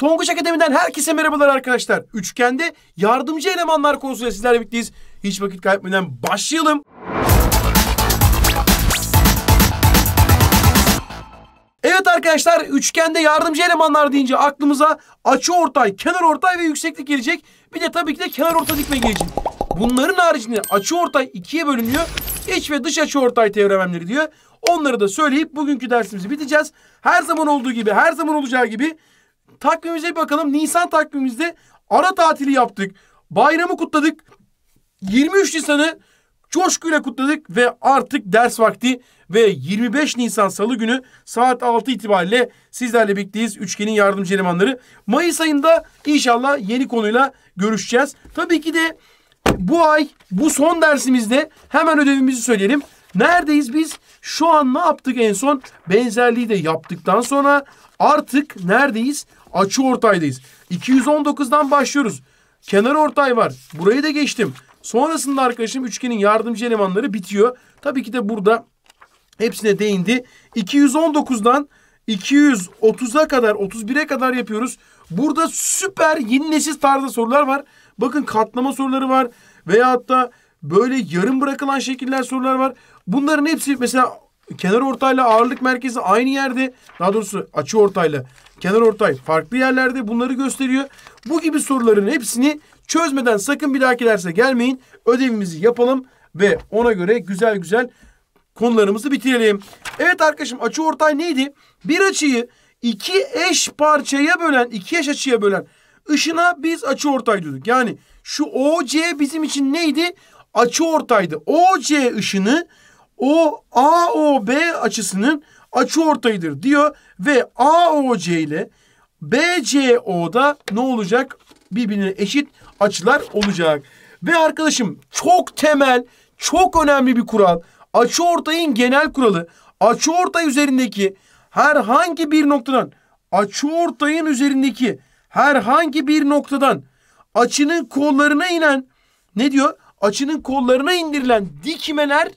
Tonguç Akademi'den herkese merhabalar arkadaşlar. Üçgende yardımcı elemanlar konusunda sizlerle birlikteyiz. Hiç vakit kaybetmeden başlayalım. Evet arkadaşlar üçgende yardımcı elemanlar deyince aklımıza açı ortay, kenar ortay ve yükseklik gelecek. Bir de tabii ki de kenar orta dikme gelecek. Bunların haricinde açı ortay ikiye bölünüyor. İç ve dış açı ortay teoremleri diyor. Onları da söyleyip bugünkü dersimizi biteceğiz. Her zaman olduğu gibi, her zaman olacağı gibi Takvimimize bir bakalım. Nisan takvimimizde ara tatili yaptık. Bayramı kutladık. 23 Nisan'ı coşkuyla kutladık ve artık ders vakti ve 25 Nisan Salı günü saat 6 itibariyle sizlerle birlikteyiz. Üçgenin yardımcı elemanları. Mayıs ayında inşallah yeni konuyla görüşeceğiz. Tabii ki de bu ay bu son dersimizde hemen ödevimizi söyleyelim. Neredeyiz biz? Şu an ne yaptık en son? Benzerliği de yaptıktan sonra artık neredeyiz? Açı ortaydayız. 219'dan başlıyoruz. Kenar ortay var. Burayı da geçtim. Sonrasında arkadaşım üçgenin yardımcı elemanları bitiyor. Tabii ki de burada hepsine değindi. 219'dan 230'a kadar 31'e kadar yapıyoruz. Burada süper yeni nesil tarzda sorular var. Bakın katlama soruları var. Veya hatta böyle yarım bırakılan şekiller sorular var. Bunların hepsi mesela kenar ortayla ağırlık merkezi aynı yerde. Daha doğrusu açı ortayla kenar ortay farklı yerlerde bunları gösteriyor. Bu gibi soruların hepsini çözmeden sakın bir dahaki derse gelmeyin. Ödevimizi yapalım ve ona göre güzel güzel konularımızı bitirelim. Evet arkadaşım açı ortay neydi? Bir açıyı iki eş parçaya bölen, iki eş açıya bölen ışına biz açı ortay diyorduk. Yani şu OC bizim için neydi? Açı ortaydı. OC ışını o AOB açısının açı ortayıdır diyor ve AOC ile BCO'da ne olacak? Birbirine eşit açılar olacak. Ve arkadaşım çok temel, çok önemli bir kural. Açı ortayın genel kuralı. Açı ortay üzerindeki herhangi bir noktadan açı ortayın üzerindeki herhangi bir noktadan açının kollarına inen ne diyor? Açının kollarına indirilen dikimeler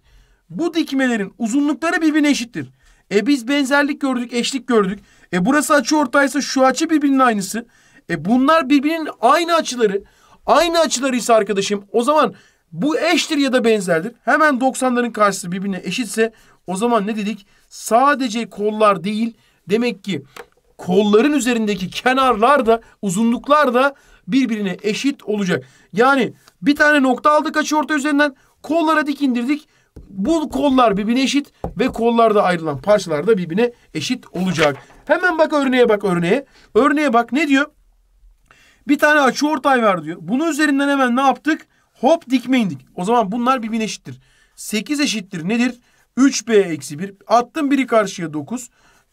bu dikmelerin uzunlukları birbirine eşittir. E biz benzerlik gördük, eşlik gördük. E burası açı ortaysa şu açı birbirinin aynısı. E bunlar birbirinin aynı açıları. Aynı açılarıysa arkadaşım o zaman bu eştir ya da benzerdir. Hemen 90'ların karşısı birbirine eşitse o zaman ne dedik? Sadece kollar değil demek ki kolların üzerindeki kenarlar da uzunluklar da birbirine eşit olacak. Yani bir tane nokta aldık açı orta üzerinden kollara dik indirdik. Bu kollar birbirine eşit ve kollarda ayrılan parçalar da birbirine eşit olacak. Hemen bak örneğe bak örneğe. Örneğe bak ne diyor? Bir tane açı ortay var diyor. Bunun üzerinden hemen ne yaptık? Hop dikme indik. O zaman bunlar birbirine eşittir. 8 eşittir nedir? 3B eksi 1. Attım biri karşıya 9.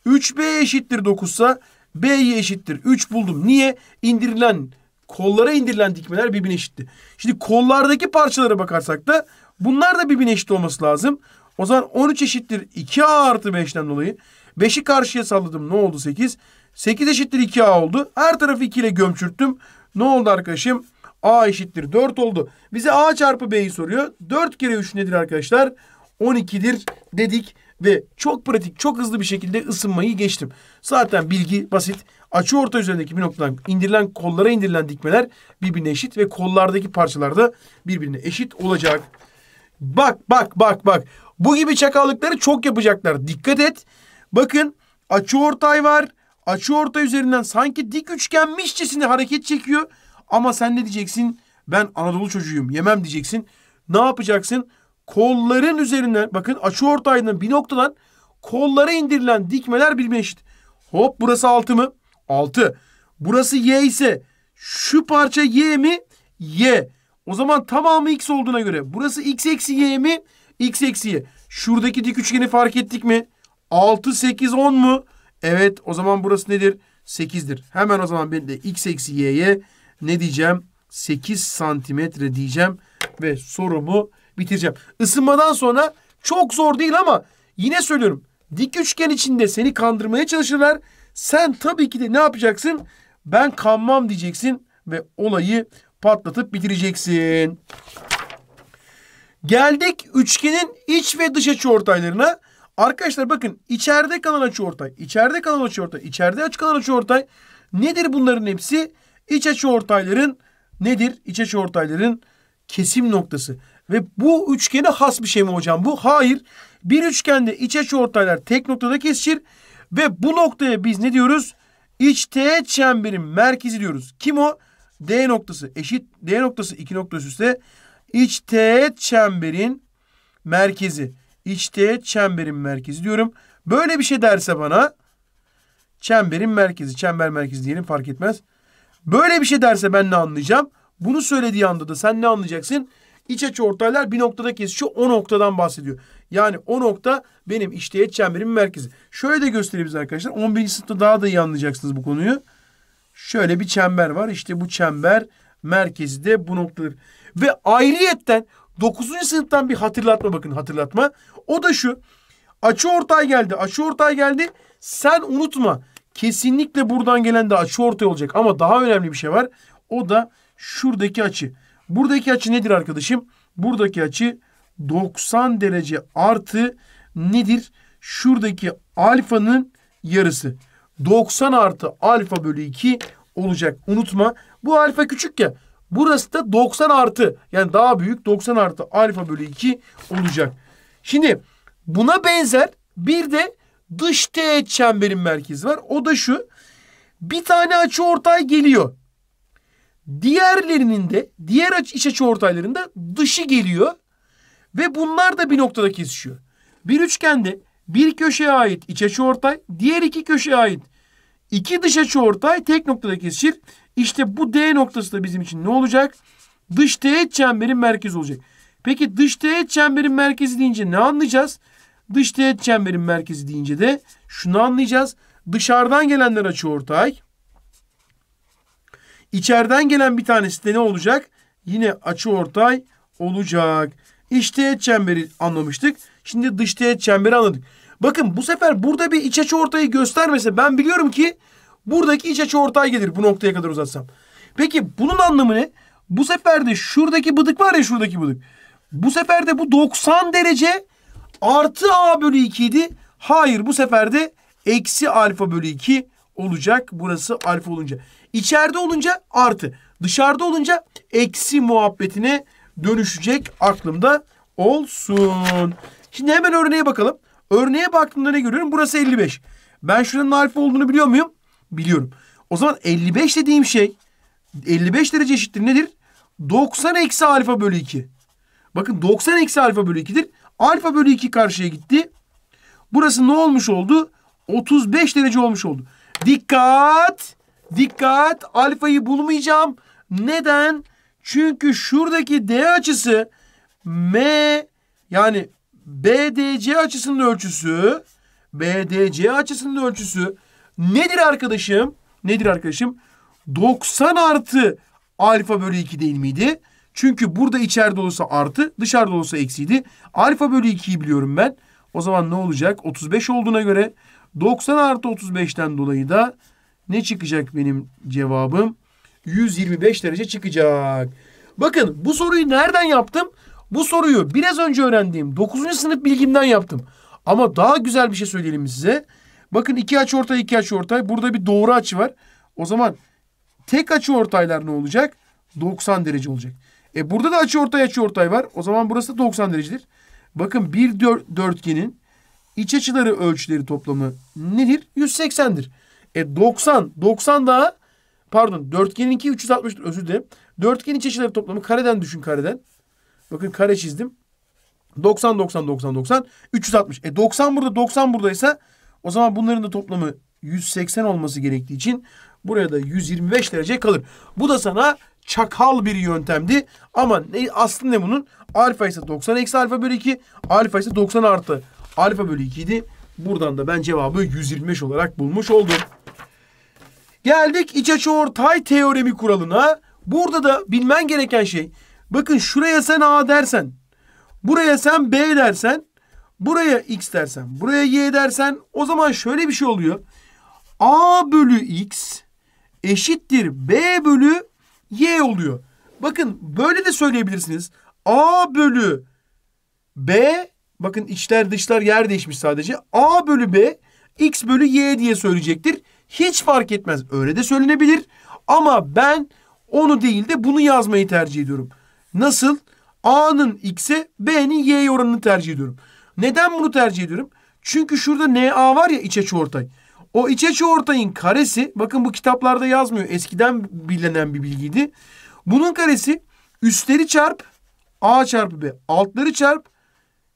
3B eşittir 9 ise B'ye eşittir. 3 buldum. Niye? İndirilen kollara indirilen dikmeler birbirine eşitti. Şimdi kollardaki parçalara bakarsak da Bunlar da birbirine eşit olması lazım. O zaman 13 eşittir 2A artı 5'ten dolayı. 5'i karşıya salladım. Ne oldu 8? 8 eşittir 2A oldu. Her tarafı 2 ile gömçürttüm. Ne oldu arkadaşım? A eşittir 4 oldu. Bize A çarpı B'yi soruyor. 4 kere 3 nedir arkadaşlar? 12'dir dedik ve çok pratik, çok hızlı bir şekilde ısınmayı geçtim. Zaten bilgi basit. Açı orta üzerindeki bir noktadan indirilen kollara indirilen dikmeler birbirine eşit ve kollardaki parçalar da birbirine eşit olacak. Bak bak bak bak. Bu gibi çakallıkları çok yapacaklar. Dikkat et. Bakın açı ortay var. Açı ortay üzerinden sanki dik üçgenmişçesine hareket çekiyor. Ama sen ne diyeceksin? Ben Anadolu çocuğuyum. Yemem diyeceksin. Ne yapacaksın? Kolların üzerinden bakın açı ortaydan bir noktadan kollara indirilen dikmeler birbirine eşit. Hop burası 6 mı? 6. Burası Y ise şu parça Y mi? Y. O zaman tamamı x olduğuna göre burası x eksi y mi? x eksi y. Şuradaki dik üçgeni fark ettik mi? 6, 8, 10 mu? Evet o zaman burası nedir? 8'dir. Hemen o zaman ben de x eksi y'ye ne diyeceğim? 8 santimetre diyeceğim ve sorumu bitireceğim. Isınmadan sonra çok zor değil ama yine söylüyorum. Dik üçgen içinde seni kandırmaya çalışırlar. Sen tabii ki de ne yapacaksın? Ben kanmam diyeceksin ve olayı patlatıp bitireceksin. Geldik üçgenin iç ve dış açı ortaylarına. Arkadaşlar bakın içeride kalan açı ortay, içeride kalan açı ortay, içeride açı kalan açı ortay. Nedir bunların hepsi? İç açı ortayların nedir? İç açı ortayların kesim noktası. Ve bu üçgene has bir şey mi hocam bu? Hayır. Bir üçgende iç açı ortaylar tek noktada kesişir. Ve bu noktaya biz ne diyoruz? İç teğet çemberin merkezi diyoruz. Kim o? D noktası eşit D noktası iki nokta üst üste içteğet çemberin merkezi. İçteğet çemberin merkezi diyorum. Böyle bir şey derse bana çemberin merkezi, çember merkezi diyelim fark etmez. Böyle bir şey derse ben ne anlayacağım? Bunu söylediği anda da sen ne anlayacaksın? İç açı ortaylar bir noktada kesişiyor. O noktadan bahsediyor. Yani o nokta benim işteyet çemberin merkezi. Şöyle de göstereyim arkadaşlar. 11. sınıfta daha da iyi anlayacaksınız bu konuyu şöyle bir çember var. İşte bu çember merkezi de bu noktadır. Ve ayrıyetten 9. sınıftan bir hatırlatma bakın hatırlatma. O da şu. Açı ortaya geldi. Açı ortaya geldi. Sen unutma. Kesinlikle buradan gelen de açı ortaya olacak. Ama daha önemli bir şey var. O da şuradaki açı. Buradaki açı nedir arkadaşım? Buradaki açı 90 derece artı nedir? Şuradaki alfanın yarısı. 90 artı alfa bölü 2 olacak. Unutma bu alfa küçük ya. Burası da 90 artı yani daha büyük 90 artı alfa bölü 2 olacak. Şimdi buna benzer bir de dış teğet çemberin merkezi var. O da şu. Bir tane açı ortay geliyor. Diğerlerinin de diğer aç, iç açı ortaylarında dışı geliyor. Ve bunlar da bir noktada kesişiyor. Bir üçgende bir köşeye ait iç açı ortay, diğer iki köşeye ait iki dış açı ortay, tek noktada kesişir. İşte bu D noktası da bizim için ne olacak? Dış teğet çemberin merkezi olacak. Peki dış teğet çemberin merkezi deyince ne anlayacağız? Dış teğet çemberin merkezi deyince de şunu anlayacağız. Dışarıdan gelenler açı ortay, İçeriden gelen bir tanesi de ne olacak? Yine açı ortay olacak. İç teğet çemberi anlamıştık. Şimdi dış teğet çemberi anladık. Bakın bu sefer burada bir iç açı ortayı göstermese ben biliyorum ki buradaki iç açı ortay gelir bu noktaya kadar uzatsam. Peki bunun anlamı ne? Bu sefer de şuradaki bıdık var ya şuradaki bıdık. Bu sefer de bu 90 derece artı a bölü 2 idi. Hayır bu sefer de eksi alfa bölü 2 olacak. Burası alfa olunca. İçeride olunca artı. Dışarıda olunca eksi muhabbetine dönüşecek aklımda olsun. Şimdi hemen örneğe bakalım. Örneğe baktığımda ne görüyorum? Burası 55. Ben şuranın alfa olduğunu biliyor muyum? Biliyorum. O zaman 55 dediğim şey 55 derece eşittir nedir? 90 eksi alfa bölü 2. Bakın 90 eksi alfa bölü 2'dir. Alfa bölü 2 karşıya gitti. Burası ne olmuş oldu? 35 derece olmuş oldu. Dikkat! Dikkat! Alfayı bulmayacağım. Neden? Çünkü şuradaki D açısı M yani BDC açısının ölçüsü BDC açısının ölçüsü nedir arkadaşım? Nedir arkadaşım? 90 artı alfa bölü 2 değil miydi? Çünkü burada içeride olsa artı, dışarıda olsa eksiydi. Alfa bölü 2'yi biliyorum ben. O zaman ne olacak? 35 olduğuna göre 90 artı 35'ten dolayı da ne çıkacak benim cevabım? 125 derece çıkacak. Bakın bu soruyu nereden yaptım? Bu soruyu biraz önce öğrendiğim 9. sınıf bilgimden yaptım. Ama daha güzel bir şey söyleyelim size. Bakın iki açı ortay iki açı ortay. Burada bir doğru açı var. O zaman tek açı ortaylar ne olacak? 90 derece olacak. E burada da açı ortay açı ortay var. O zaman burası da 90 derecedir. Bakın bir dörtgenin iç açıları ölçüleri toplamı nedir? 180'dir. E 90, 90 daha pardon dörtgenin 2 360 özür dilerim. Dörtgenin iç açıları toplamı kareden düşün kareden. Bakın kare çizdim. 90, 90, 90, 90. 360. E 90 burada, 90 buradaysa o zaman bunların da toplamı 180 olması gerektiği için buraya da 125 derece kalır. Bu da sana çakal bir yöntemdi. Ama ne, Aslında ne bunun? Alfa ise 90 eksi alfa bölü 2. Alfa ise 90 artı alfa bölü 2 idi. Buradan da ben cevabı 125 olarak bulmuş oldum. Geldik iç açı ortay teoremi kuralına. Burada da bilmen gereken şey Bakın şuraya sen A dersen, buraya sen B dersen, buraya X dersen, buraya Y dersen o zaman şöyle bir şey oluyor. A bölü X eşittir B bölü Y oluyor. Bakın böyle de söyleyebilirsiniz. A bölü B bakın içler dışlar yer değişmiş sadece. A bölü B X bölü Y diye söyleyecektir. Hiç fark etmez. Öyle de söylenebilir. Ama ben onu değil de bunu yazmayı tercih ediyorum. Nasıl? A'nın X'e B'nin Y'ye oranını tercih ediyorum. Neden bunu tercih ediyorum? Çünkü şurada NA var ya içe çoğortay. O içe çoğortayın karesi bakın bu kitaplarda yazmıyor. Eskiden bilinen bir bilgiydi. Bunun karesi üstleri çarp A çarpı B altları çarp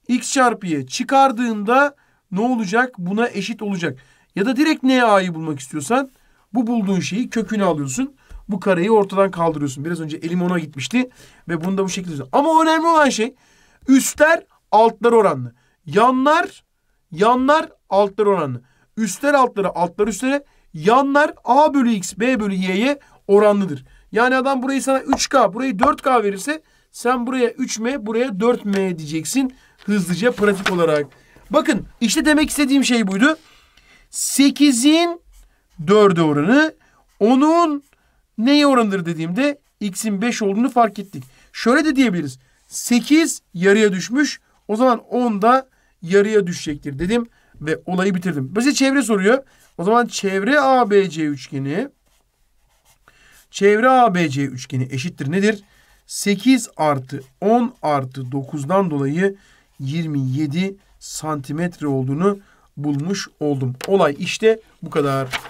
X çarpı Y çıkardığında ne olacak? Buna eşit olacak. Ya da direkt NA'yı bulmak istiyorsan bu bulduğun şeyi kökünü alıyorsun bu kareyi ortadan kaldırıyorsun. Biraz önce elim ona gitmişti ve bunu da bu şekilde Ama önemli olan şey üstler altlar oranlı. Yanlar yanlar altlar oranlı. Üstler altlara altlar üstlere yanlar A bölü X B bölü Y'ye oranlıdır. Yani adam burayı sana 3K burayı 4K verirse sen buraya 3M buraya 4M diyeceksin hızlıca pratik olarak. Bakın işte demek istediğim şey buydu. 8'in 4'e oranı 10'un neye oranıdır dediğimde x'in 5 olduğunu fark ettik. Şöyle de diyebiliriz. 8 yarıya düşmüş. O zaman 10 da yarıya düşecektir dedim ve olayı bitirdim. Bize çevre soruyor. O zaman çevre ABC üçgeni çevre ABC üçgeni eşittir nedir? 8 artı 10 artı 9'dan dolayı 27 santimetre olduğunu bulmuş oldum. Olay işte bu kadar.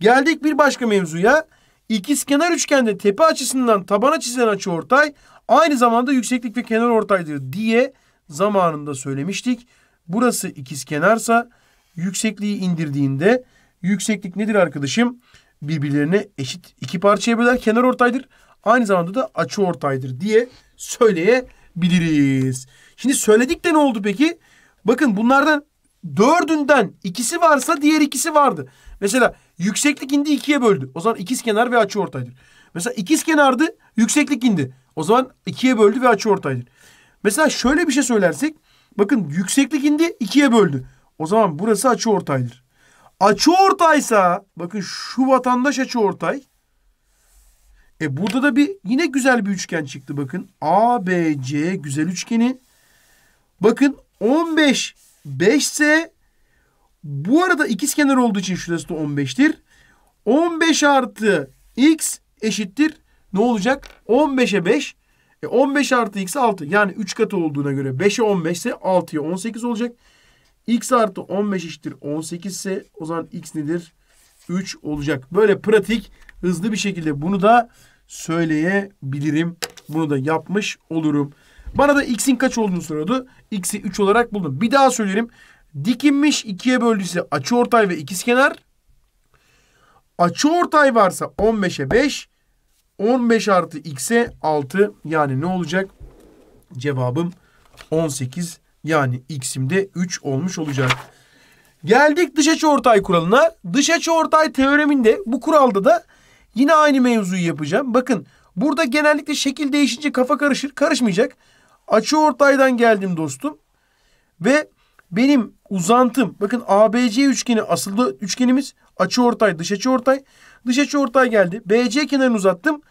Geldik bir başka mevzuya. İkizkenar üçgende tepe açısından tabana çizilen açıortay aynı zamanda yükseklik ve kenar ortaydır diye zamanında söylemiştik. Burası ikizkenarsa yüksekliği indirdiğinde yükseklik nedir arkadaşım? Birbirlerine eşit iki parçaya böler kenar ortaydır. Aynı zamanda da açı ortaydır diye söyleyebiliriz. Şimdi söyledik de ne oldu peki? Bakın bunlardan dördünden ikisi varsa diğer ikisi vardı. Mesela yükseklik indi ikiye böldü. O zaman ikiz kenar ve açı ortaydır. Mesela ikiz kenardı yükseklik indi. O zaman ikiye böldü ve açı ortaydır. Mesela şöyle bir şey söylersek. Bakın yükseklik indi ikiye böldü. O zaman burası açı ortaydır. Açı ortaysa bakın şu vatandaş açı ortay. E burada da bir yine güzel bir üçgen çıktı bakın. A B C güzel üçgeni. Bakın 15 5 ise bu arada ikiz kenar olduğu için şurası da 15'tir. 15 artı x eşittir. Ne olacak? 15'e 5. E 15 artı x 6. Yani 3 katı olduğuna göre 5'e 15 ise 6'ya 18 olacak. x artı 15 eşittir 18 ise o zaman x nedir? 3 olacak. Böyle pratik hızlı bir şekilde bunu da söyleyebilirim. Bunu da yapmış olurum. Bana da x'in kaç olduğunu soruyordu. X'i 3 olarak buldum. Bir daha söyleyelim. Dikilmiş 2'ye böldüyse açıortay ve ikizkenar. Açıortay varsa 15'e 5. 15 artı x'e 6 yani ne olacak? Cevabım 18 yani x'im de 3 olmuş olacak. Geldik dış açıortay kuralına. Dış açıortay teoreminde bu kuralda da yine aynı mevzuyu yapacağım. Bakın burada genellikle şekil değişince kafa karışır. Karışmayacak. Açı ortaydan geldim dostum. Ve benim uzantım bakın ABC üçgeni asıl üçgenimiz açı ortay dış açı ortay. Dış açı ortay geldi. BC kenarını uzattım.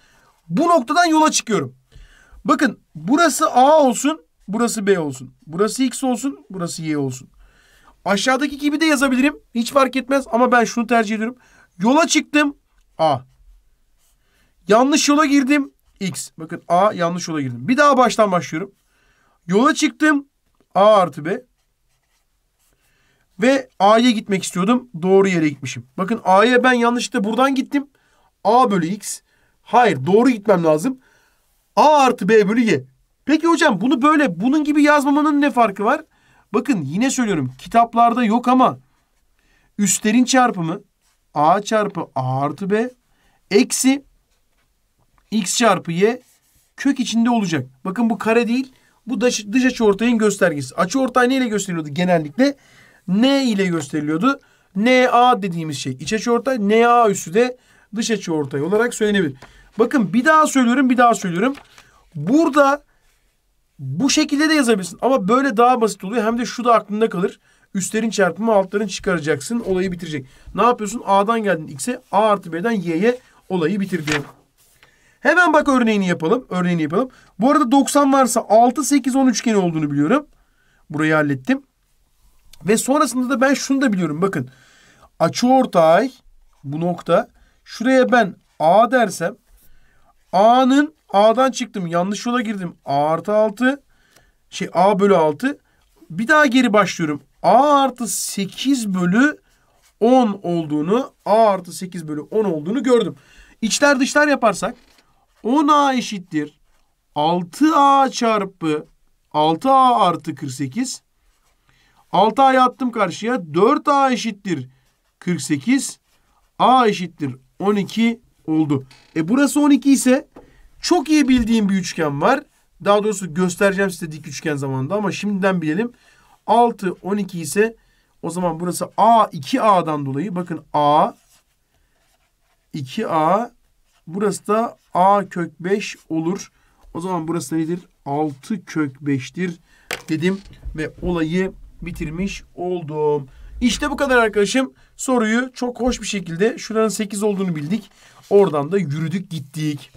Bu noktadan yola çıkıyorum. Bakın burası A olsun. Burası B olsun. Burası X olsun. Burası Y olsun. Aşağıdaki gibi de yazabilirim. Hiç fark etmez ama ben şunu tercih ediyorum. Yola çıktım. A. Yanlış yola girdim. X. Bakın A yanlış yola girdim. Bir daha baştan başlıyorum. Yola çıktım. A artı B. Ve A'ya gitmek istiyordum. Doğru yere gitmişim. Bakın A'ya ben yanlışlıkla buradan gittim. A bölü X. Hayır doğru gitmem lazım. A artı B bölü Y. Peki hocam bunu böyle bunun gibi yazmamanın ne farkı var? Bakın yine söylüyorum kitaplarda yok ama üstlerin çarpımı A çarpı A artı B eksi X çarpı Y kök içinde olacak. Bakın bu kare değil bu dış, dış açı ortayın göstergesi. Açı ortay neyle gösteriliyordu genellikle? N ile gösteriliyordu. NA dediğimiz şey iç açı ortay. NA üssü de dış açı ortay olarak söylenebilir. Bakın bir daha söylüyorum bir daha söylüyorum. Burada bu şekilde de yazabilirsin. Ama böyle daha basit oluyor. Hem de şu da aklında kalır. Üstlerin çarpımı altların çıkaracaksın. Olayı bitirecek. Ne yapıyorsun? A'dan geldin X'e. A artı B'den Y'ye olayı bitirdin. Hemen bak örneğini yapalım. Örneğini yapalım. Bu arada 90 varsa 6, 8, 10 üçgeni olduğunu biliyorum. Burayı hallettim. Ve sonrasında da ben şunu da biliyorum. Bakın açı ortay bu nokta. Şuraya ben A dersem A'nın A'dan çıktım. Yanlış yola girdim. A artı 6 şey A bölü 6 bir daha geri başlıyorum. A artı 8 bölü 10 olduğunu A artı 8 bölü 10 olduğunu gördüm. İçler dışlar yaparsak 10A eşittir 6A çarpı 6A artı 48. 6 a attım karşıya. 4A eşittir 48. A eşittir 12 oldu. E burası 12 ise çok iyi bildiğim bir üçgen var. Daha doğrusu göstereceğim size dik üçgen zamanında ama şimdiden bilelim. 6, 12 ise o zaman burası A, 2A'dan dolayı. Bakın A, 2A, burası da A kök 5 olur. O zaman burası nedir? 6 kök 5'tir dedim ve olayı bitirmiş oldum. İşte bu kadar arkadaşım. Soruyu çok hoş bir şekilde şuranın 8 olduğunu bildik. Oradan da yürüdük gittik.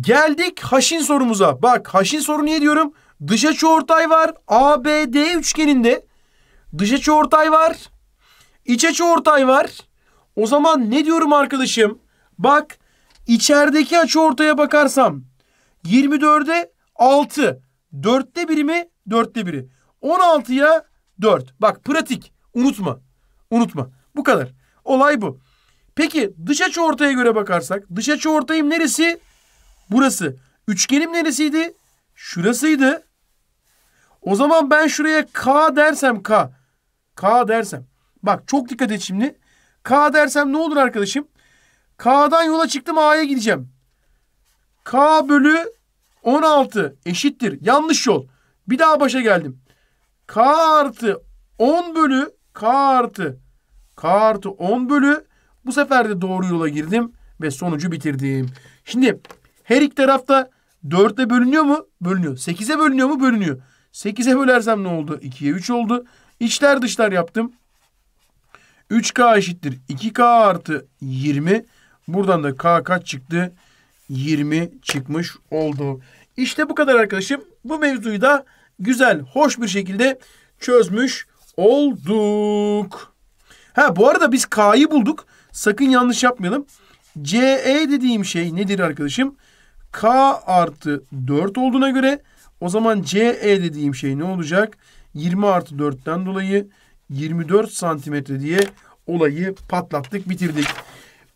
Geldik haşin sorumuza. Bak haşin soru niye diyorum? Dış açı ortay var. ABD üçgeninde dış açı ortay var. İç açı ortay var. O zaman ne diyorum arkadaşım? Bak İçerideki açı ortaya bakarsam 24'e 6. 4'te 1 mi? 4'te 1'i. 16'ya 4. Bak pratik. Unutma. Unutma. Bu kadar. Olay bu. Peki dış açı ortaya göre bakarsak dış açı ortayım neresi? Burası. Üçgenim neresiydi? Şurasıydı. O zaman ben şuraya K dersem K. K dersem. Bak çok dikkat et şimdi. K dersem ne olur arkadaşım? K'dan yola çıktım A'ya gideceğim. K bölü 16 eşittir. Yanlış yol. Bir daha başa geldim. K artı 10 bölü K artı K artı 10 bölü bu sefer de doğru yola girdim ve sonucu bitirdim. Şimdi her iki tarafta 4'e bölünüyor mu? Bölünüyor. 8'e bölünüyor mu? Bölünüyor. 8'e bölersem ne oldu? 2'ye 3 oldu. İçler dışlar yaptım. 3K eşittir 2K artı 20. Buradan da K kaç çıktı? 20 çıkmış oldu. İşte bu kadar arkadaşım. Bu mevzuyu da güzel, hoş bir şekilde çözmüş olduk. Ha bu arada biz K'yı bulduk. Sakın yanlış yapmayalım. CE dediğim şey nedir arkadaşım? K artı 4 olduğuna göre o zaman CE dediğim şey ne olacak? 20 artı 4'ten dolayı 24 santimetre diye olayı patlattık bitirdik.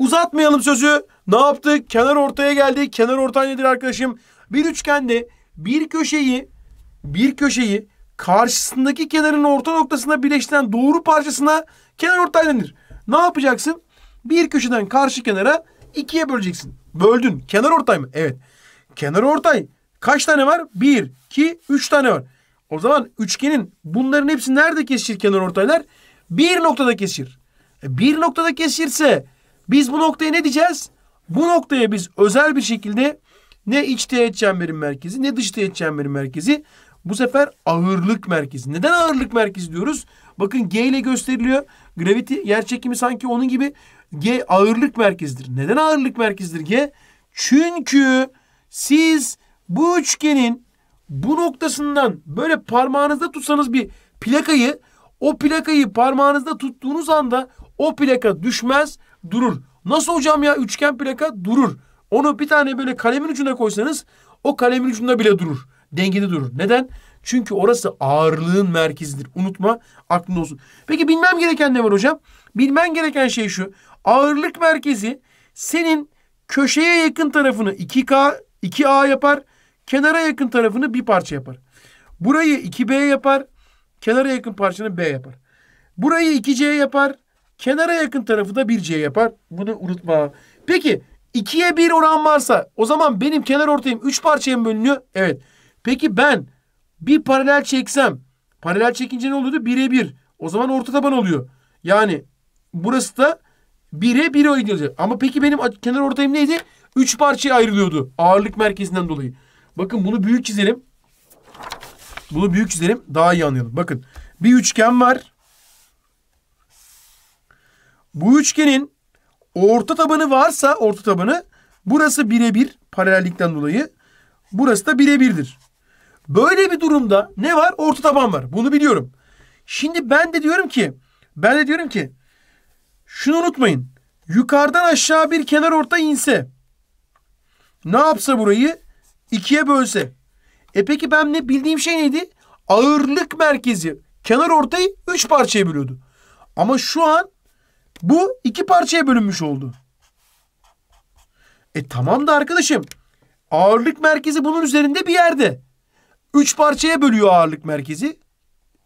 Uzatmayalım sözü. Ne yaptı? Kenar ortaya geldi. Kenar ortay nedir arkadaşım? Bir üçgende bir köşeyi bir köşeyi karşısındaki kenarın orta noktasına birleştiren doğru parçasına kenar ortay denir. Ne yapacaksın? Bir köşeden karşı kenara ikiye böleceksin. Böldün. Kenar ortay mı? Evet. Kenar ortay kaç tane var? Bir, iki, üç tane var. O zaman üçgenin bunların hepsi nerede kesişir kenar ortaylar? Bir noktada kesişir. E, bir noktada kesişirse biz bu noktaya ne diyeceğiz? Bu noktaya biz özel bir şekilde ne iç teğet çemberin merkezi ne dış teğet çemberin merkezi. Bu sefer ağırlık merkezi. Neden ağırlık merkezi diyoruz? Bakın G ile gösteriliyor. Gravity yer çekimi sanki onun gibi G ağırlık merkezidir. Neden ağırlık merkezidir G? Çünkü siz bu üçgenin bu noktasından böyle parmağınızda tutsanız bir plakayı o plakayı parmağınızda tuttuğunuz anda o plaka düşmez durur. Nasıl hocam ya üçgen plaka durur. Onu bir tane böyle kalemin ucuna koysanız o kalemin ucunda bile durur. Dengede durur. Neden? Çünkü orası ağırlığın merkezidir. Unutma aklında olsun. Peki bilmem gereken ne var hocam? Bilmen gereken şey şu. Ağırlık merkezi senin köşeye yakın tarafını 2K, 2A yapar. Kenara yakın tarafını bir parça yapar. Burayı 2B yapar. Kenara yakın parçanı B yapar. Burayı 2C yapar. Kenara yakın tarafı da 1C yapar. Bunu unutma. Peki 2'ye 1 oran varsa o zaman benim kenar ortayım 3 parçaya mı bölünüyor? Evet. Peki ben bir paralel çeksem paralel çekince ne oluyordu? 1'e 1. O zaman orta taban oluyor. Yani burası da 1'e 1 ayrılacak. Ama peki benim kenar ortayım neydi? 3 parçaya ayrılıyordu. Ağırlık merkezinden dolayı. Bakın bunu büyük çizelim. Bunu büyük çizelim. Daha iyi anlayalım. Bakın bir üçgen var. Bu üçgenin orta tabanı varsa orta tabanı burası birebir paralellikten dolayı burası da birebirdir. Böyle bir durumda ne var? Orta taban var. Bunu biliyorum. Şimdi ben de diyorum ki ben de diyorum ki şunu unutmayın. Yukarıdan aşağı bir kenar orta inse ne yapsa burayı ikiye bölse. E peki ben ne bildiğim şey neydi? Ağırlık merkezi kenar ortayı üç parçaya bölüyordu. Ama şu an bu iki parçaya bölünmüş oldu. E tamam da arkadaşım. Ağırlık merkezi bunun üzerinde bir yerde. Üç parçaya bölüyor ağırlık merkezi.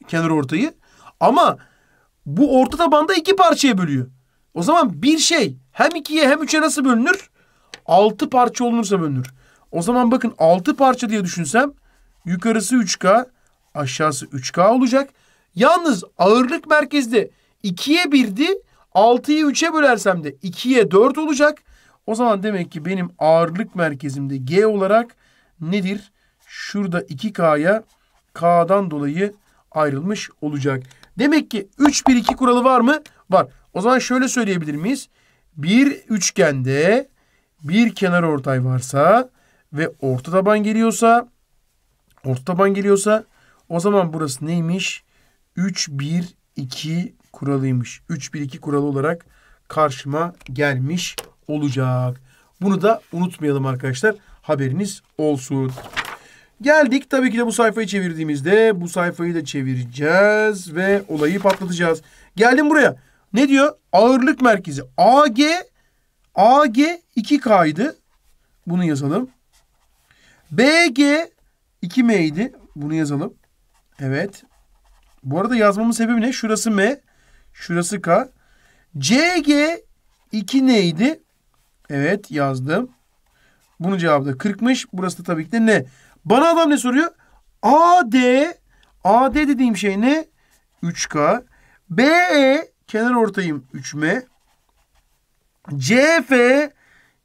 Kenar ortayı. Ama bu orta tabanda iki parçaya bölüyor. O zaman bir şey hem ikiye hem üçe nasıl bölünür? Altı parça olunursa bölünür. O zaman bakın altı parça diye düşünsem yukarısı 3K aşağısı 3K olacak. Yalnız ağırlık merkezde ikiye birdi 6'yı 3'e bölersem de 2'ye 4 olacak. O zaman demek ki benim ağırlık merkezimde G olarak nedir? Şurada 2K'ya K'dan dolayı ayrılmış olacak. Demek ki 3-1-2 kuralı var mı? Var. O zaman şöyle söyleyebilir miyiz? Bir üçgende bir kenar ortay varsa ve orta taban geliyorsa orta taban geliyorsa o zaman burası neymiş? 3 1 2 kuralıymış. 3-1-2 kuralı olarak karşıma gelmiş olacak. Bunu da unutmayalım arkadaşlar. Haberiniz olsun. Geldik tabii ki de bu sayfayı çevirdiğimizde bu sayfayı da çevireceğiz ve olayı patlatacağız. Geldim buraya. Ne diyor? Ağırlık merkezi. AG AG 2K'ydı. Bunu yazalım. BG 2M'ydi. Bunu yazalım. Evet. Bu arada yazmamın sebebi ne? Şurası M. Şurası K. CG 2 neydi? Evet yazdım. Bunun cevabı da 40'mış. Burası da tabii ki de ne? Bana adam ne soruyor? AD AD dediğim şey ne? 3K. BE kenar ortayım 3M. CF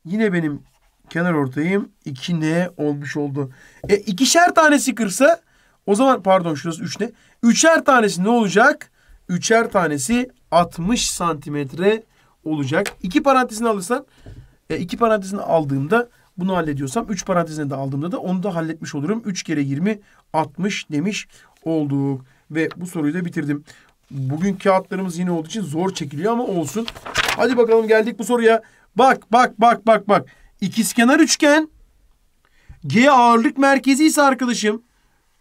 yine benim kenar ortayım 2N olmuş oldu. E ikişer tanesi kırsa o zaman pardon şurası 3N. Üçer tanesi ne olacak? Üçer tanesi 60 santimetre olacak. İki parantezini alırsan, e, iki parantezini aldığımda bunu hallediyorsam, 3 parantezini de aldığımda da onu da halletmiş olurum. 3 kere 20, 60 demiş olduk. Ve bu soruyu da bitirdim. Bugün kağıtlarımız yine olduğu için zor çekiliyor ama olsun. Hadi bakalım geldik bu soruya. Bak, bak, bak, bak, bak. İkizkenar üçgen. G ağırlık merkezi ise arkadaşım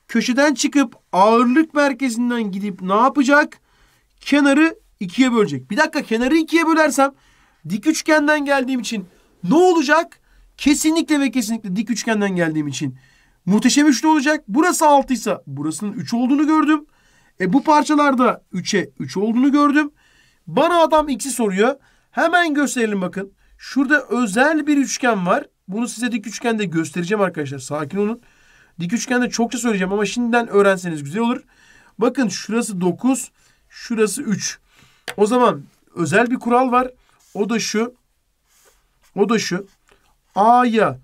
köşeden çıkıp ağırlık merkezinden gidip ne yapacak? kenarı ikiye bölecek. Bir dakika kenarı ikiye bölersem dik üçgenden geldiğim için ne olacak? Kesinlikle ve kesinlikle dik üçgenden geldiğim için muhteşem üçlü olacak. Burası altıysa, burasının 3 olduğunu gördüm. E bu parçalarda 3'e 3 olduğunu gördüm. Bana adam x'i soruyor. Hemen gösterelim bakın. Şurada özel bir üçgen var. Bunu size dik üçgende göstereceğim arkadaşlar. Sakin olun. Dik üçgende çokça söyleyeceğim ama şimdiden öğrenseniz güzel olur. Bakın şurası 9. Şurası 3. O zaman özel bir kural var. O da şu. O da şu. A'ya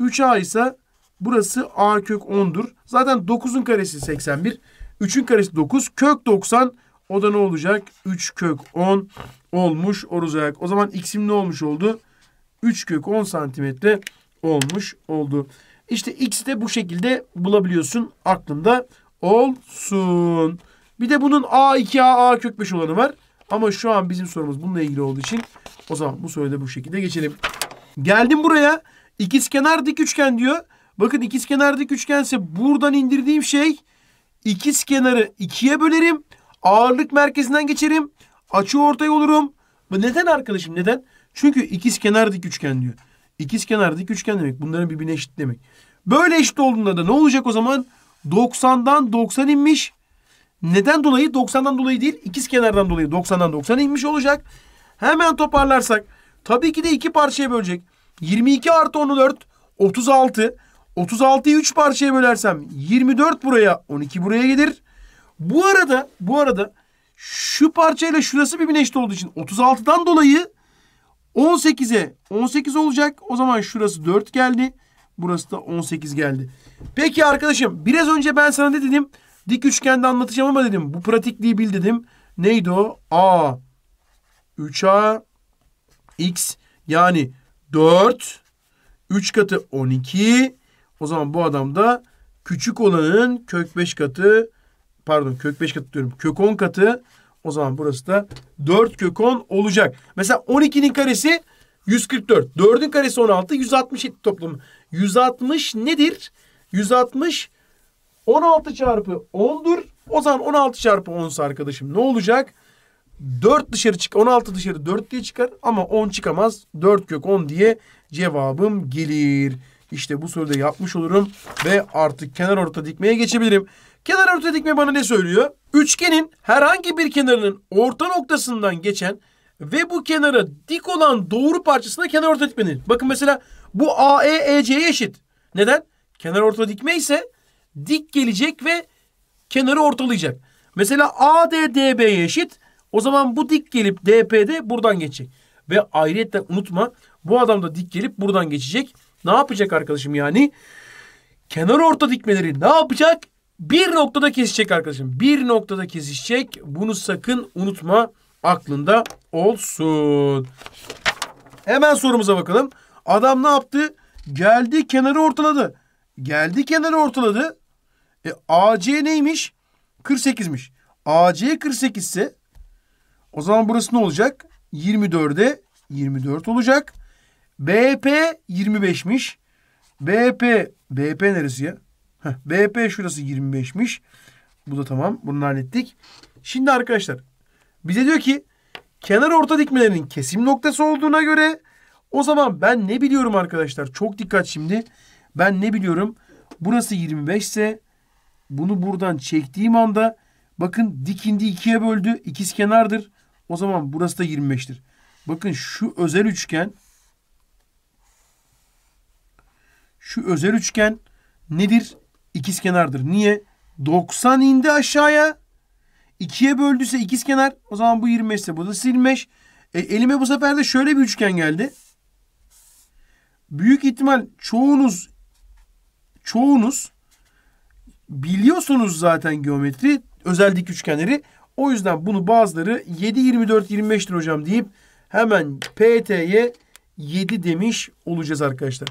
3A ise burası A kök 10'dur. Zaten 9'un karesi 81. 3'ün karesi 9. Kök 90. O da ne olacak? 3 kök 10 olmuş olacak. O zaman x'im ne olmuş oldu? 3 kök 10 santimetre olmuş oldu. İşte x'i de bu şekilde bulabiliyorsun. Aklında olsun. Bir de bunun A2A A kök 5 olanı var. Ama şu an bizim sorumuz bununla ilgili olduğu için o zaman bu soruyu da bu şekilde geçelim. Geldim buraya. İkizkenar dik üçgen diyor. Bakın ikizkenar dik üçgense buradan indirdiğim şey ikizkenarı ikiye bölerim. Ağırlık merkezinden geçerim. Açı ortaya olurum. neden arkadaşım neden? Çünkü ikizkenar dik üçgen diyor. İkizkenar dik üçgen demek. Bunların birbirine eşit demek. Böyle eşit olduğunda da ne olacak o zaman? 90'dan 90 inmiş. Neden dolayı? 90'dan dolayı değil. ikiz kenardan dolayı 90'dan 90'a inmiş olacak. Hemen toparlarsak tabii ki de iki parçaya bölecek. 22 artı 14 36. 36'yı 3 parçaya bölersem 24 buraya 12 buraya gelir. Bu arada bu arada şu parçayla şurası birbirine eşit olduğu için 36'dan dolayı 18'e 18 olacak. O zaman şurası 4 geldi. Burası da 18 geldi. Peki arkadaşım biraz önce ben sana ne dedim? Dik üçgende anlatacağım ama dedim bu pratikliği bil dedim. Neydi o? A 3A X yani 4 3 katı 12 o zaman bu adam da küçük olanın kök 5 katı pardon kök 5 katı diyorum kök 10 katı o zaman burası da 4 kök 10 olacak. Mesela 12'nin karesi 144. 4'ün karesi 16. 160 toplamı. 160 nedir? 160 16 çarpı 10'dur. O zaman 16 çarpı 10'sa arkadaşım ne olacak? 4 dışarı çık 16 dışarı 4 diye çıkar ama 10 çıkamaz. 4 kök 10 diye cevabım gelir. İşte bu soruda yapmış olurum ve artık kenar orta dikmeye geçebilirim. Kenar orta dikme bana ne söylüyor? Üçgenin herhangi bir kenarının orta noktasından geçen ve bu kenara dik olan doğru parçasına kenar orta dikme denir. Bakın mesela bu AE EC'ye eşit. Neden? Kenar orta dikme ise dik gelecek ve kenarı ortalayacak. Mesela ADDB eşit. O zaman bu dik gelip DPD buradan geçecek. Ve ayrıyetten unutma bu adam da dik gelip buradan geçecek. Ne yapacak arkadaşım yani? Kenar orta dikmeleri ne yapacak? Bir noktada kesecek arkadaşım. Bir noktada kesecek. Bunu sakın unutma. Aklında olsun. Hemen sorumuza bakalım. Adam ne yaptı? Geldi kenarı ortaladı. Geldi kenarı ortaladı. E, AC neymiş? 48'miş. AC 48 ise o zaman burası ne olacak? 24'e 24 olacak. BP 25'miş. BP BP neresi ya? Heh, BP şurası 25'miş. Bu da tamam. Bunu hallettik. Şimdi arkadaşlar bize diyor ki kenar orta dikmelerinin kesim noktası olduğuna göre o zaman ben ne biliyorum arkadaşlar? Çok dikkat şimdi. Ben ne biliyorum? Burası 25 ise bunu buradan çektiğim anda bakın dikindi ikiye böldü. İkiz kenardır. O zaman burası da 25'tir. Bakın şu özel üçgen şu özel üçgen nedir? İkiz kenardır. Niye? 90 indi aşağıya. 2'ye böldüyse ikiz kenar. O zaman bu 25 ise bu da 25. E, elime bu sefer de şöyle bir üçgen geldi. Büyük ihtimal çoğunuz çoğunuz biliyorsunuz zaten geometri özel dik üçgenleri. O yüzden bunu bazıları 7 24 25'tir hocam deyip hemen PT'ye 7 demiş olacağız arkadaşlar.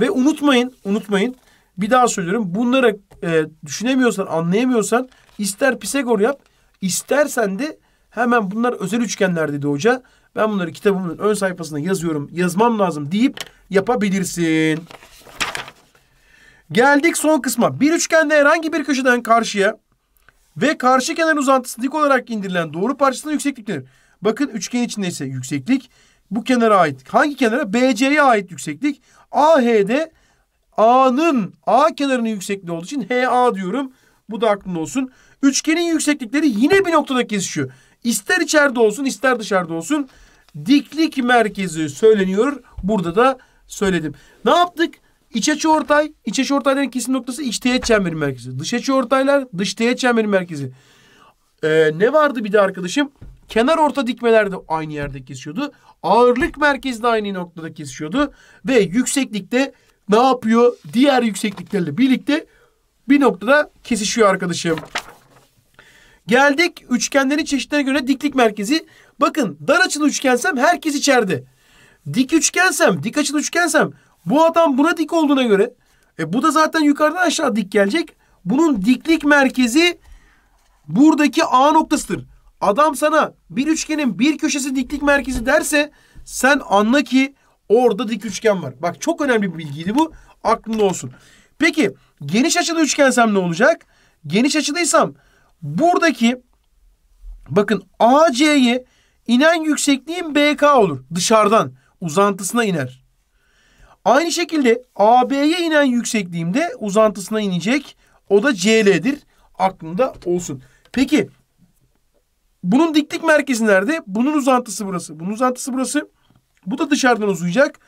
Ve unutmayın, unutmayın. Bir daha söylüyorum. Bunları e, düşünemiyorsan, anlayamıyorsan ister Pisagor yap, istersen de hemen bunlar özel üçgenler dedi hoca. Ben bunları kitabımın ön sayfasına yazıyorum, yazmam lazım deyip yapabilirsin. Geldik son kısma. Bir üçgende herhangi bir köşeden karşıya ve karşı kenar uzantısı dik olarak indirilen doğru parçasına yükseklik denir. Bakın üçgen içinde ise yükseklik bu kenara ait. Hangi kenara? BC'ye ait yükseklik. AH'de A'nın A kenarının yüksekliği olduğu için HA diyorum. Bu da aklında olsun. Üçgenin yükseklikleri yine bir noktada kesişiyor. İster içeride olsun ister dışarıda olsun diklik merkezi söyleniyor. Burada da söyledim. Ne yaptık? İç açı ortay, iç açı ortayların kesim noktası iç teğet çember merkezi. Dış açı ortaylar dış teğet çember merkezi. Ee, ne vardı bir de arkadaşım? Kenar orta dikmeler de aynı yerde kesiyordu. Ağırlık merkezi de aynı noktada kesiyordu. Ve yükseklikte ne yapıyor? Diğer yüksekliklerle birlikte bir noktada kesişiyor arkadaşım. Geldik üçgenlerin çeşitlerine göre diklik merkezi. Bakın dar açılı üçgensem herkes içeride. Dik üçgensem, dik açılı üçgensem bu adam buna dik olduğuna göre e bu da zaten yukarıdan aşağı dik gelecek. Bunun diklik merkezi buradaki A noktasıdır. Adam sana bir üçgenin bir köşesi diklik merkezi derse sen anla ki orada dik üçgen var. Bak çok önemli bir bilgiydi bu. Aklında olsun. Peki geniş açılı üçgensem ne olacak? Geniş açılıysam buradaki bakın AC'ye inen yüksekliğin BK olur. Dışarıdan uzantısına iner. Aynı şekilde AB'ye inen yüksekliğimde uzantısına inecek. O da CL'dir. Aklında olsun. Peki bunun diklik merkezi nerede? Bunun uzantısı burası. Bunun uzantısı burası. Bu da dışarıdan uzayacak.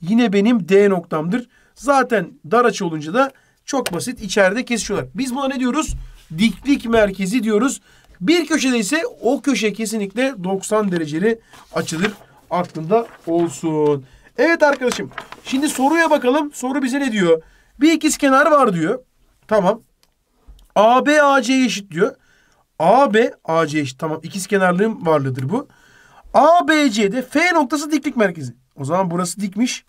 Yine benim D noktamdır. Zaten dar açı olunca da çok basit içeride kesişiyorlar. Biz buna ne diyoruz? Diklik merkezi diyoruz. Bir köşede ise o köşe kesinlikle 90 dereceli açılır. Aklında olsun. Evet arkadaşım. Şimdi soruya bakalım. Soru bize ne diyor? Bir ikiz kenar var diyor. Tamam. AB AC'ye eşit diyor. AB AC eşit. Tamam. İkiz kenarlığın varlığıdır bu. ABC'de F noktası diklik merkezi. O zaman burası dikmiş.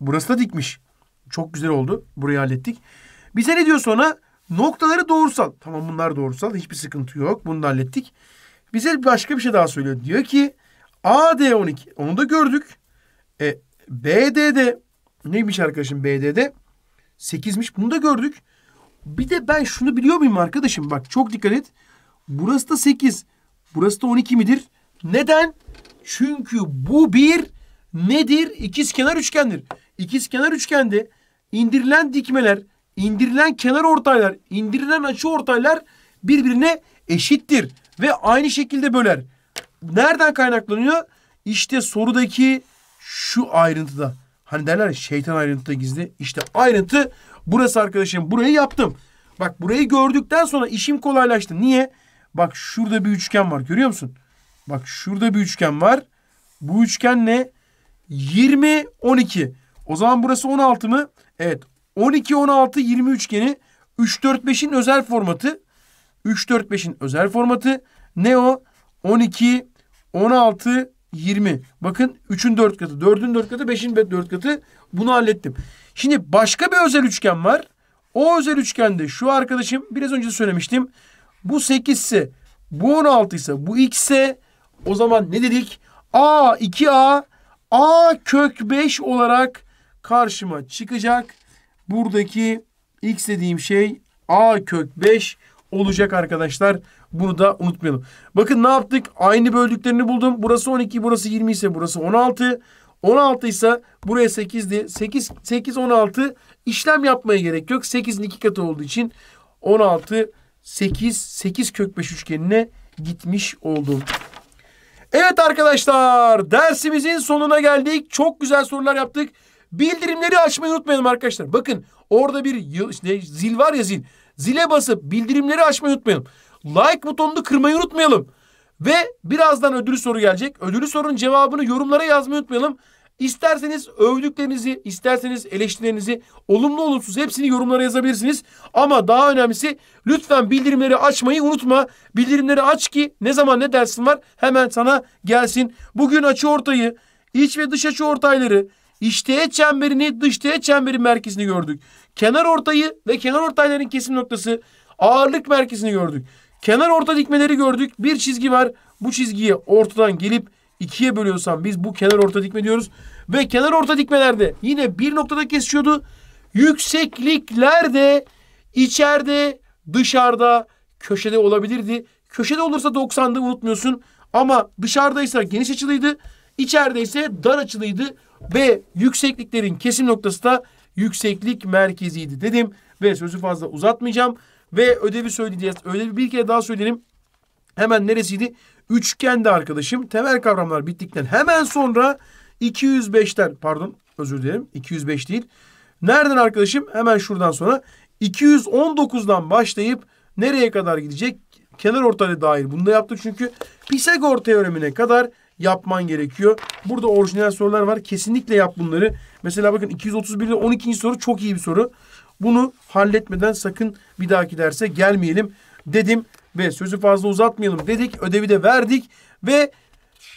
Burası da dikmiş. Çok güzel oldu. Burayı hallettik. Bize ne diyor sonra? Noktaları doğrusal. Tamam bunlar doğrusal. Hiçbir sıkıntı yok. Bunu da hallettik. Bize başka bir şey daha söylüyor. Diyor ki AD 12. Onu da gördük. E, BD'de neymiş arkadaşım BD'de? 8'miş. Bunu da gördük. Bir de ben şunu biliyor muyum arkadaşım? Bak çok dikkat et. Burası da 8. Burası da 12 midir? Neden? Çünkü bu bir nedir? İkiz kenar üçgendir. İkiz kenar üçgende indirilen dikmeler, indirilen kenar ortaylar, indirilen açı ortaylar birbirine eşittir ve aynı şekilde böler. Nereden kaynaklanıyor? İşte sorudaki şu ayrıntıda hani derler ya şeytan ayrıntıda gizli. İşte ayrıntı burası arkadaşım. Burayı yaptım. Bak burayı gördükten sonra işim kolaylaştı. Niye? Bak şurada bir üçgen var. Görüyor musun? Bak şurada bir üçgen var. Bu üçgen ne? 20 12. O zaman burası 16 mı? Evet. 12 16 20 üçgeni 3 4 5'in özel formatı. 3 4 5'in özel formatı ne o? 12 16 20. Bakın 3'ün 4 katı, 4'ün 4 katı, 5'in 4 katı. Bunu hallettim. Şimdi başka bir özel üçgen var. O özel üçgende şu arkadaşım biraz önce söylemiştim. Bu 8 ise, bu 16 ise, bu x ise o zaman ne dedik? A, 2A, A kök 5 olarak karşıma çıkacak. Buradaki x dediğim şey A kök 5 olacak arkadaşlar. Bunu da unutmayalım. Bakın ne yaptık? Aynı böldüklerini buldum. Burası 12, burası 20 ise burası 16. 16 ise buraya 8'di. 8, 8, 16 işlem yapmaya gerek yok. 8'in iki katı olduğu için 16, 8, 8 kök 5 üçgenine gitmiş oldum. Evet arkadaşlar dersimizin sonuna geldik. Çok güzel sorular yaptık. Bildirimleri açmayı unutmayalım arkadaşlar. Bakın orada bir zil var ya zil. Zile basıp bildirimleri açmayı unutmayalım like butonunu kırmayı unutmayalım. Ve birazdan ödülü soru gelecek. Ödülü sorunun cevabını yorumlara yazmayı unutmayalım. İsterseniz övdüklerinizi, isterseniz eleştirilerinizi, olumlu olumsuz hepsini yorumlara yazabilirsiniz. Ama daha önemlisi lütfen bildirimleri açmayı unutma. Bildirimleri aç ki ne zaman ne dersin var hemen sana gelsin. Bugün açı ortayı, iç ve dış açı ortayları, İçteğe çemberini dış çemberin merkezini gördük. Kenar ortayı ve kenar ortayların kesim noktası ağırlık merkezini gördük. Kenar orta dikmeleri gördük. Bir çizgi var. Bu çizgiyi ortadan gelip ikiye bölüyorsan biz bu kenar orta dikme diyoruz. Ve kenar orta dikmelerde yine bir noktada kesişiyordu. Yükseklikler de içeride, dışarıda, köşede olabilirdi. Köşede olursa 90'dı unutmuyorsun. Ama dışarıdaysa geniş açılıydı. İçeride ise dar açılıydı. Ve yüksekliklerin kesim noktası da yükseklik merkeziydi dedim. Ve sözü fazla uzatmayacağım. Ve ödevi söyleyeceğiz. Ödevi bir kere daha söyleyelim. Hemen neresiydi? Üçgende arkadaşım. Temel kavramlar bittikten hemen sonra 205'ten pardon özür dilerim 205 değil. Nereden arkadaşım? Hemen şuradan sonra 219'dan başlayıp nereye kadar gidecek? Kenar ortaya dair. Bunu da yaptık çünkü Pisagor teoremine kadar yapman gerekiyor. Burada orijinal sorular var. Kesinlikle yap bunları. Mesela bakın 231'de 12. soru çok iyi bir soru. Bunu halletmeden sakın bir dahaki derse gelmeyelim dedim ve sözü fazla uzatmayalım dedik. Ödevi de verdik ve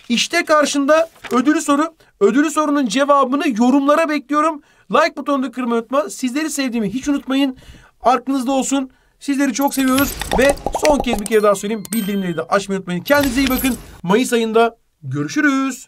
işte karşında ödülü soru. Ödülü sorunun cevabını yorumlara bekliyorum. Like butonunu kırmayı unutma. Sizleri sevdiğimi hiç unutmayın. Aklınızda olsun. Sizleri çok seviyoruz ve son kez bir kere daha söyleyeyim. Bildirimleri de açmayı unutmayın. Kendinize iyi bakın. Mayıs ayında görüşürüz.